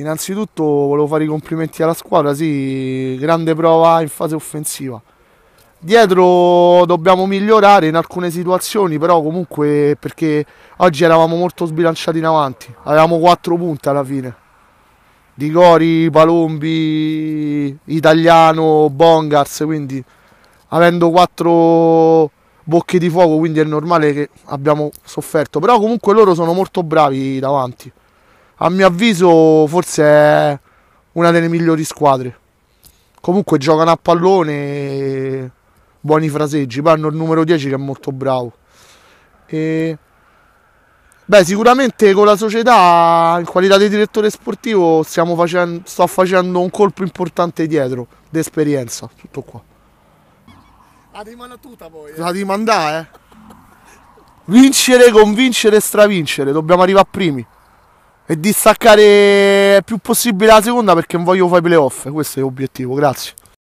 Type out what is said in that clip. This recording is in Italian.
Innanzitutto volevo fare i complimenti alla squadra, sì, grande prova in fase offensiva. Dietro dobbiamo migliorare in alcune situazioni, però comunque perché oggi eravamo molto sbilanciati in avanti, avevamo quattro punte alla fine. Di Cori, Palombi, Italiano, Bongars, quindi avendo quattro bocche di fuoco, quindi è normale che abbiamo sofferto, però comunque loro sono molto bravi davanti a mio avviso forse è una delle migliori squadre. Comunque giocano a pallone, buoni fraseggi, poi hanno il numero 10 che è molto bravo. E... Beh, sicuramente con la società, in qualità di direttore sportivo, facendo, sto facendo un colpo importante dietro, d'esperienza, tutto qua. La rimanatuta poi. Eh. La rimandà, eh. Vincere, convincere stravincere, dobbiamo arrivare a primi e distaccare più possibile la seconda perché non voglio fare playoff. Questo è l'obiettivo. Grazie.